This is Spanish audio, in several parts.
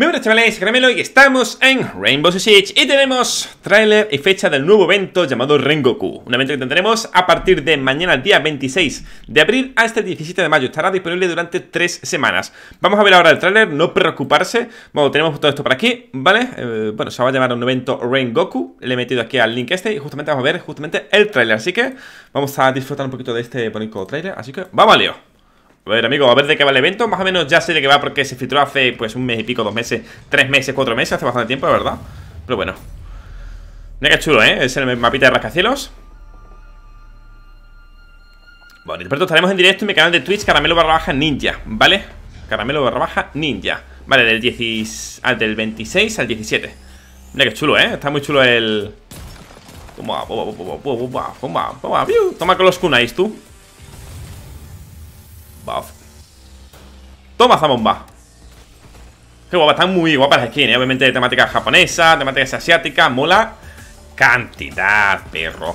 Muy buenas chavales, Caramelo y estamos en Rainbow Six y tenemos tráiler y fecha del nuevo evento llamado Rengoku Un evento que tendremos a partir de mañana día 26 de abril hasta este 17 de mayo Estará disponible durante 3 semanas Vamos a ver ahora el tráiler, no preocuparse Bueno, tenemos todo esto por aquí, ¿vale? Eh, bueno, se va a llamar un evento Rengoku Le he metido aquí al link este y justamente vamos a ver justamente el tráiler Así que vamos a disfrutar un poquito de este bonito tráiler Así que ¡vamos al a ver, amigo, a ver de qué va el evento. Más o menos ya sé de qué va porque se filtró hace pues un mes y pico, dos meses, tres meses, cuatro meses, hace bastante tiempo, la verdad. Pero bueno. Mira que chulo, ¿eh? Es el mapita de rascacielos. Bueno, y pronto estaremos en directo en mi canal de Twitch, caramelo barra baja ninja, ¿vale? Caramelo barra baja ninja. Vale, del, 16 del 26 al 17. Mira que chulo, ¿eh? Está muy chulo el... Toma con los kunais, tú. Toma esa bomba. Qué guapa, están muy guapas las skins, eh. obviamente de temática japonesa, temática asiática, mola cantidad, perro.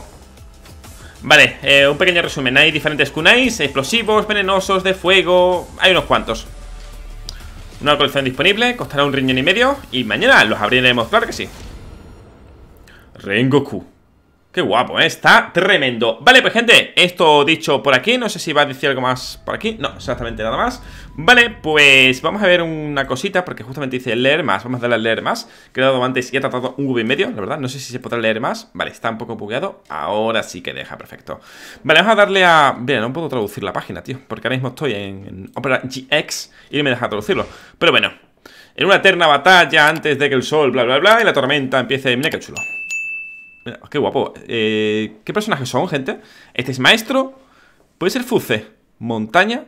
Vale, eh, un pequeño resumen. Hay diferentes kunais, explosivos, venenosos, de fuego, hay unos cuantos. Una colección disponible, costará un riñón y medio y mañana los abriremos, claro que sí. Rengoku. Qué guapo, ¿eh? Está tremendo Vale, pues gente, esto dicho por aquí No sé si va a decir algo más por aquí No, exactamente nada más Vale, pues vamos a ver una cosita Porque justamente dice leer más Vamos a darle a leer más Que he dado antes y he tratado un V y medio La verdad, no sé si se podrá leer más Vale, está un poco bugueado Ahora sí que deja, perfecto Vale, vamos a darle a... Mira, no puedo traducir la página, tío Porque ahora mismo estoy en, en Opera GX Y no me deja traducirlo Pero bueno en una eterna batalla antes de que el sol, bla, bla, bla, y la tormenta empiece. Mira qué chulo qué guapo. Eh, ¿Qué personajes son, gente? Este es maestro. Puede ser Fuce. Montaña.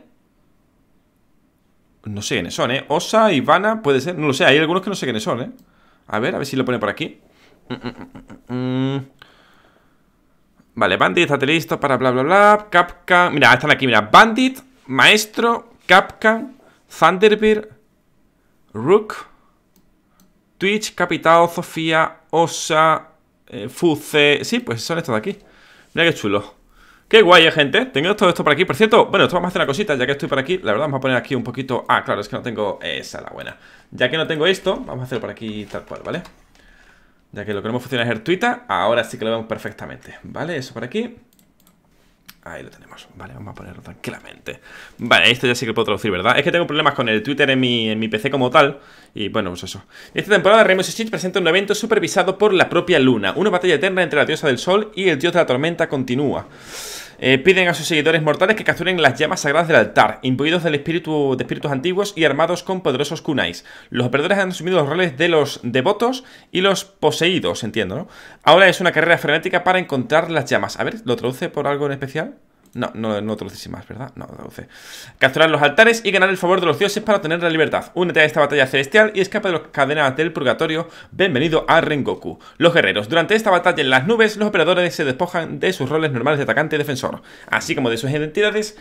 No sé quiénes son, ¿eh? Osa, Ivana, puede ser. No lo sé, hay algunos que no sé quiénes son, ¿eh? A ver, a ver si lo pone por aquí. Mm, mm, mm, vale, Bandit, estate listo para bla, bla, bla. Capcan. Mira, están aquí, mira. Bandit, Maestro, Capcan, Thunderbird, Rook, Twitch, Capital, Sofía, Osa, eh, Fuce... Sí, pues son estos de aquí. Mira qué chulo. Qué guay, eh, gente. Tengo todo esto por aquí. Por cierto, bueno, esto vamos a hacer una cosita, ya que estoy por aquí. La verdad, vamos a poner aquí un poquito... Ah, claro, es que no tengo... Esa la buena. Ya que no tengo esto, vamos a hacer por aquí tal cual, ¿vale? Ya que lo que no me funciona es el Twitter, ahora sí que lo vemos perfectamente. ¿Vale? Eso por aquí. Ahí lo tenemos. Vale, vamos a ponerlo tranquilamente. Vale, esto ya sí que lo puedo traducir, ¿verdad? Es que tengo problemas con el Twitter en mi, PC como tal. Y bueno, pues eso. Esta temporada Rainbow Six presenta un evento supervisado por la propia Luna. Una batalla eterna entre la diosa del sol y el dios de la tormenta continúa. Eh, piden a sus seguidores mortales que capturen las llamas sagradas del altar, imbuidos del espíritu, de espíritus antiguos y armados con poderosos kunais. Los operadores han asumido los roles de los devotos y los poseídos, entiendo, ¿no? Ahora es una carrera frenética para encontrar las llamas. A ver, ¿lo traduce por algo en especial? No, no, no te más, ¿verdad? No, 12. Capturar los altares y ganar el favor de los dioses para obtener la libertad. Únete a esta batalla celestial y escapa de las cadenas del purgatorio. Bienvenido a Rengoku. Los guerreros. Durante esta batalla en las nubes, los operadores se despojan de sus roles normales de atacante y defensor, así como de sus identidades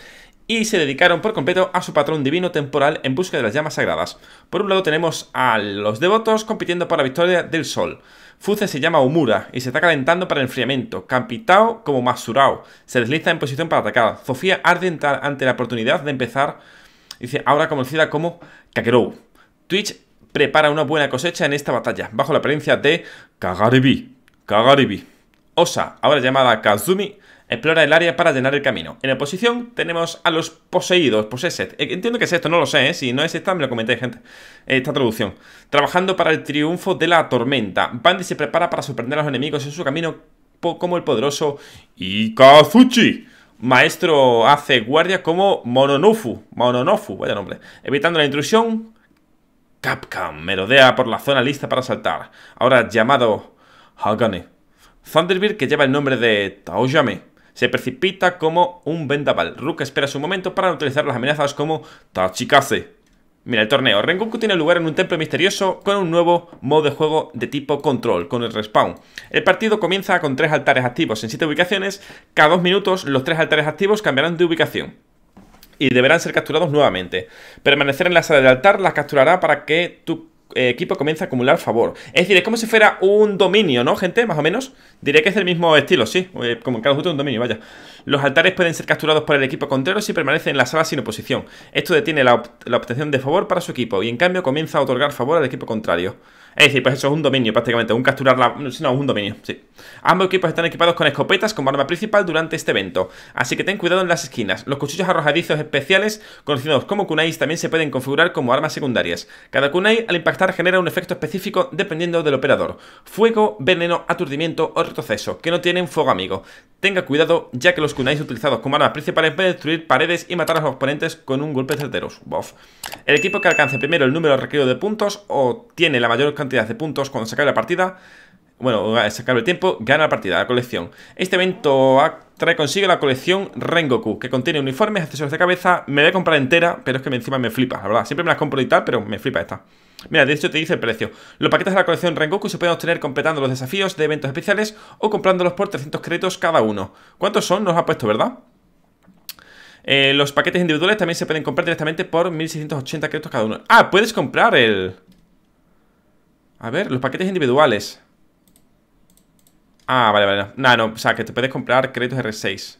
y se dedicaron por completo a su patrón divino temporal en busca de las llamas sagradas. Por un lado tenemos a los devotos compitiendo por la victoria del sol. Fuce se llama Umura y se está calentando para el enfriamiento. Campitao como Masurao se desliza en posición para atacar. Sofía arde ante la oportunidad de empezar, dice ahora conocida como Kakerou. Twitch prepara una buena cosecha en esta batalla, bajo la apariencia de Kagaribi. Kagaribi. Osa, ahora llamada Kazumi, Explora el área para llenar el camino. En oposición tenemos a los poseídos, possessed. Eh, entiendo que es esto, no lo sé, ¿eh? si no es esta, me lo comenté, gente. Esta traducción. Trabajando para el triunfo de la tormenta. Bandy se prepara para sorprender a los enemigos en su camino como el poderoso Ikazuchi. Maestro hace guardia como Mononofu. Mononofu, vaya nombre. Evitando la intrusión, Capcom merodea por la zona lista para saltar. Ahora llamado Hagane. Thunderbird, que lleva el nombre de Taoyame, se precipita como un vendaval. Rook espera su momento para utilizar las amenazas como Tachikaze. Mira, el torneo. Rengoku tiene lugar en un templo misterioso con un nuevo modo de juego de tipo control, con el respawn. El partido comienza con tres altares activos en siete ubicaciones. Cada dos minutos los tres altares activos cambiarán de ubicación y deberán ser capturados nuevamente. Permanecer en la sala del altar las capturará para que tú eh, equipo comienza a acumular favor. Es decir, es como si fuera un dominio, ¿no, gente? Más o menos. Diré que es del mismo estilo, sí. Eh, como en cada un dominio, vaya. Los altares pueden ser capturados por el equipo contrario si permanecen en la sala sin oposición. Esto detiene la obtención de favor para su equipo y en cambio comienza a otorgar favor al equipo contrario. Es decir, pues eso es un dominio prácticamente, un capturar la... No, un dominio, sí. Ambos equipos están equipados con escopetas como arma principal durante este evento, así que ten cuidado en las esquinas. Los cuchillos arrojadizos especiales, conocidos como kunais, también se pueden configurar como armas secundarias. Cada kunai al impactar genera un efecto específico dependiendo del operador. Fuego, veneno, aturdimiento o retroceso, que no tienen fuego amigo. Tenga cuidado ya que los kunais utilizados como armas principales pueden destruir paredes y matar a los oponentes con un golpe certero. El equipo que alcance primero el número requerido de puntos o tiene la mayor cantidad cantidad de puntos cuando se acabe la partida. Bueno, eh, se acabe el tiempo, gana la partida, la colección. Este evento trae consigo la colección Rengoku, que contiene uniformes, accesorios de cabeza. Me voy a comprar entera, pero es que encima me flipa, la verdad. Siempre me las compro y tal, pero me flipa esta. Mira, de hecho te dice el precio. Los paquetes de la colección Rengoku se pueden obtener completando los desafíos de eventos especiales o comprándolos por 300 créditos cada uno. ¿Cuántos son? Nos ha puesto, ¿verdad? Eh, los paquetes individuales también se pueden comprar directamente por 1680 créditos cada uno. Ah, puedes comprar el... A ver, los paquetes individuales. Ah, vale, vale. No. no, o sea, que te puedes comprar créditos R6.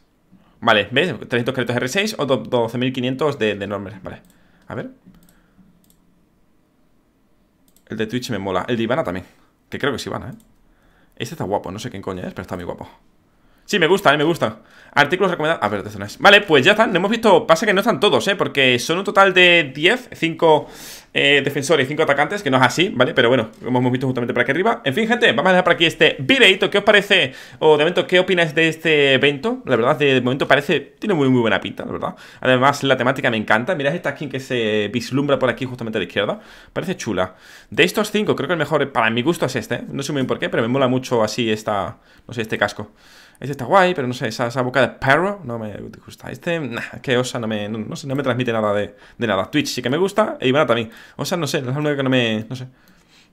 Vale, ¿ves? 300 créditos R6 o 12.500 de, de normal. Vale. A ver. El de Twitch me mola. El de Ivana también. Que creo que es Ivana, ¿eh? Este está guapo. No sé quién coño es, pero está muy guapo. Sí, me gusta, eh, me gusta. Artículos recomendados. A ver, de Vale, pues ya están. No hemos visto. Pasa que no están todos, ¿eh? Porque son un total de 10, 5 eh, defensores y 5 atacantes, que no es así, ¿vale? Pero bueno, hemos visto justamente por aquí arriba. En fin, gente, vamos a dejar por aquí este videito. ¿Qué os parece? O de momento, ¿qué opináis de este evento? La verdad, de momento parece. Tiene muy, muy buena pinta, la verdad. Además, la temática me encanta. Mirad esta skin que se vislumbra por aquí, justamente a la izquierda. Parece chula. De estos 5, creo que el mejor para mi gusto es este. No sé muy bien por qué, pero me mola mucho así esta. No sé, este casco. Este está guay, pero no sé, esa, boca de perro, no me gusta. Este, nah, que Osa no me, no, sé, no me transmite nada de, nada. Twitch sí que me gusta y e Ivana también. Osa, no sé, es la única que no me. No sé.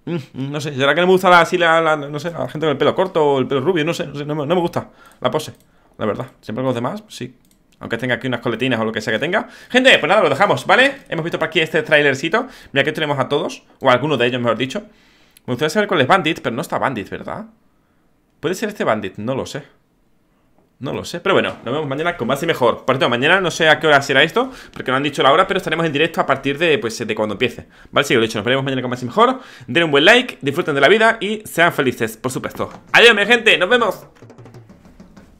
Mm, mm, no sé, ¿será que no me gusta la, así la, gente con el pelo corto o el pelo rubio? No sé, no, me, no me gusta la pose, la verdad. Siempre con los demás, sí, aunque tenga aquí unas coletinas o lo que sea que tenga Gente, pues nada, lo dejamos, ¿vale? Hemos visto por aquí este trailercito Mira que tenemos a todos O a alguno de ellos, mejor dicho Me gustaría saber cuál es Bandit Pero no está Bandit, ¿verdad? Puede ser este Bandit, no lo sé no lo sé, pero bueno, nos vemos mañana con más y mejor. Por cierto, mañana no sé a qué hora será esto, porque no han dicho la hora, pero estaremos en directo a partir de, pues, de cuando empiece. ¿Vale? Sí, lo he dicho, nos veremos mañana con más y mejor. Den un buen like, disfruten de la vida y sean felices, por supuesto. Adiós, mi gente, nos vemos.